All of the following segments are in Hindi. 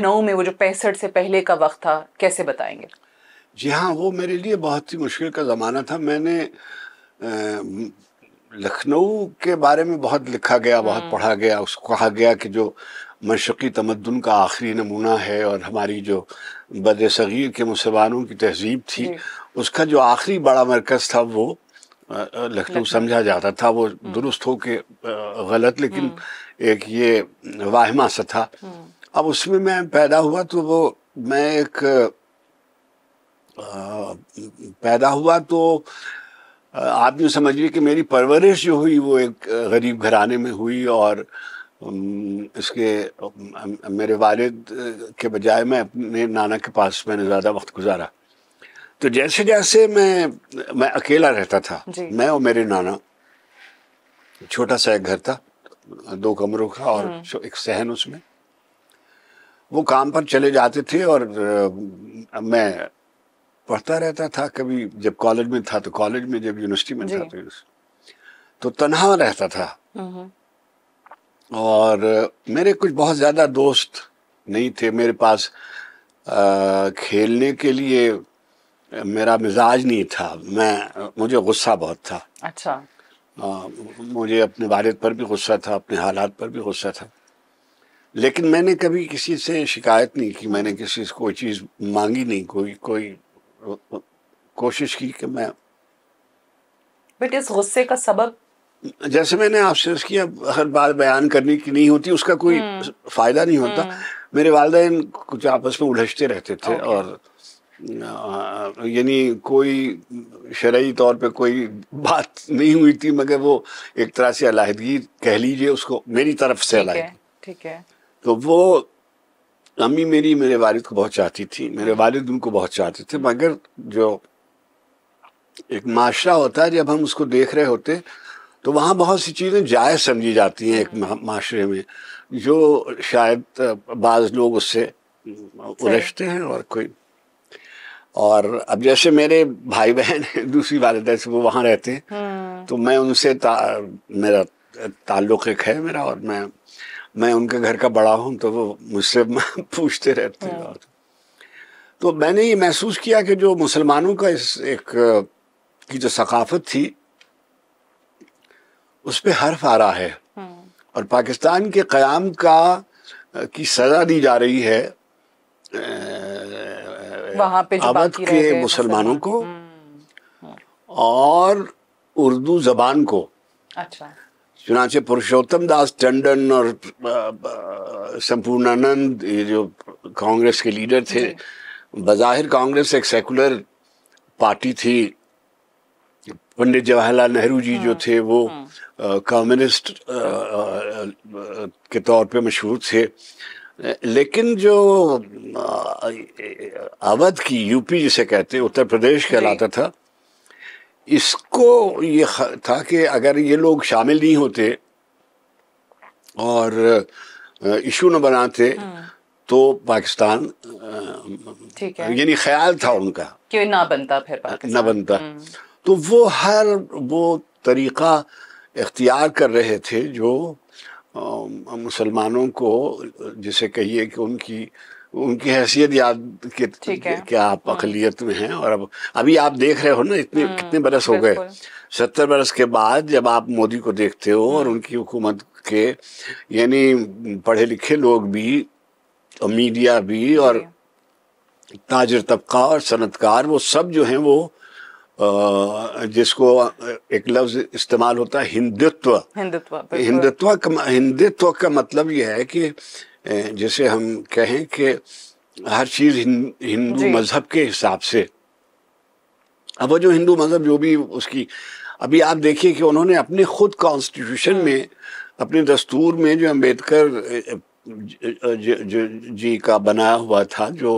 लखनऊ में वो जो पैंसठ से पहले का वक्त था कैसे बताएंगे जी हाँ वो मेरे लिए बहुत ही मुश्किल का ज़माना था मैंने लखनऊ के बारे में बहुत लिखा गया बहुत हम्म। पढ़ा गया उसको कहा गया कि जो मशक़ी तमदन का आखिरी नमूना है और हमारी जो बद सग़ीर के मुसलमानों की तहजीब थी उसका जो आखिरी बड़ा मरकज़ था वो लखनऊ समझा जाता था वो हम्म। दुरुस्त हो के गलत लेकिन हम्म। एक ये वाहमा सा था अब उसमें मैं पैदा हुआ तो वो मैं एक आ, पैदा हुआ तो आप यूँ समझिए कि मेरी परवरिश जो हुई वो एक गरीब घराने में हुई और इसके मेरे वालिद के बजाय मैं अपने नाना के पास मैंने ज़्यादा वक्त गुजारा तो जैसे जैसे मैं मैं अकेला रहता था मैं और मेरे नाना छोटा सा एक घर था दो कमरों का और हम्म। एक सहन उसमें वो काम पर चले जाते थे और मैं पढ़ता रहता था कभी जब कॉलेज में था तो कॉलेज में जब यूनिवर्सिटी में था तो, तो तनहा रहता था और मेरे कुछ बहुत ज़्यादा दोस्त नहीं थे मेरे पास खेलने के लिए मेरा मिजाज नहीं था मैं मुझे गुस्सा बहुत था अच्छा आ, मुझे अपने वालिद पर भी गुस्सा था अपने हालात पर भी गुस्सा था लेकिन मैंने कभी किसी से शिकायत नहीं की मैंने हम्म। किसी से कोई चीज़ मांगी नहीं कोई कोई कोशिश की कि मैं बट इस गुस्से का सबब जैसे मैंने आपसे उसकी अब हर बात बयान करने की नहीं होती उसका कोई हम्म। फ़ायदा नहीं होता हम्म। मेरे वाले कुछ आपस में उलझते रहते थे okay. और यानी कोई शरयी तौर पे कोई बात नहीं हुई थी मगर वो एक तरह से अलाहदगी कह लीजिए उसको मेरी तरफ से अलाहदगी ठीक है तो वो अम्मी मेरी मेरे वालिद को बहुत चाहती थी मेरे वालिद उनको बहुत चाहते थे मगर जो एक माशरा होता है जब हम उसको देख रहे होते तो वहाँ बहुत सी चीज़ें जायज़ समझी जाती हैं एक माशरे में जो शायद बाज़ लोग उससे उलझते हैं और कोई और अब जैसे मेरे भाई बहन दूसरी वालद से वो वहाँ रहते हैं हाँ। तो मैं उनसे ता, मेरा ताल्लुक एक है मेरा और मैं मैं उनके घर का बड़ा हूँ तो वो मुझसे पूछते रहते हैं हाँ। तो मैंने ये महसूस किया कि जो मुसलमानों का इस एक की जो सकाफत थी उस पर हर्फ आ रहा है हाँ। और पाकिस्तान के क़याम का की सज़ा दी जा रही है वहाँ पे आबद के मुसलमानों को हम्म, हम्म। और उर्दू ज़बान को अच्छा चुनाचे पुरुषोत्तम दास टंडन और संपूर्णानंद ये जो कांग्रेस के लीडर थे बाहिर कांग्रेस एक सेकुलर पार्टी थी पंडित जवाहरलाल नेहरू जी जो हाँ। थे वो हाँ। कम्युनिस्ट के तौर पे मशहूर थे लेकिन जो अवध की यूपी जिसे कहते हैं उत्तर प्रदेश कहलाता था इसको ये था कि अगर ये लोग शामिल नहीं होते और इशू न बनाते हम्म। तो पाकिस्तान ठीक है यानी ख्याल था उनका कि ना बनता फिर ना बनता हम्म। तो वो हर वो तरीका इख्तियार कर रहे थे जो मुसलमानों को जिसे कहिए कि उनकी उनकी हैसियत याद कि, क्या आप हम्म। अकलियत में हैं और अब अभी आप देख रहे हो ना इतने हम्म, कितने बरस हो गए सत्तर बरस के बाद जब आप मोदी को देखते हो और हम्म। उनकी हुकूमत के यानी पढ़े लिखे लोग भी और मीडिया भी और ताजर तबका और सनतकार वो सब जो हैं वो जिसको एक लफ्ज इस्तेमाल होता है हिंदुत्व हिंदुत्व हिंदुत्व का हिंदुत्व का मतलब यह है कि जैसे हम कहें कि हर चीज़ हिं, हिंदू मज़हब के हिसाब से अब वो जो हिंदू मज़हब जो भी उसकी अभी आप देखिए कि उन्होंने अपने खुद कॉन्स्टिट्यूशन हाँ। में अपने दस्तूर में जो अम्बेडकर जी का बनाया हुआ था जो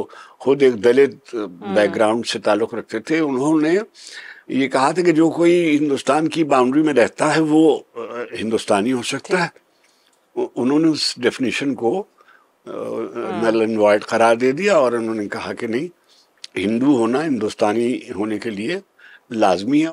खुद एक दलित बैकग्राउंड हाँ। से ताल्लुक़ रखते थे उन्होंने ये कहा था कि जो कोई हिंदुस्तान की बाउंड्री में रहता है वो हिंदुस्तानी हो सकता है उन्होंने उस डेफिनेशन को नल एंड वाइट करार दे दिया और उन्होंने कहा कि नहीं हिंदू होना हिंदुस्तानी होने के लिए लाजमी है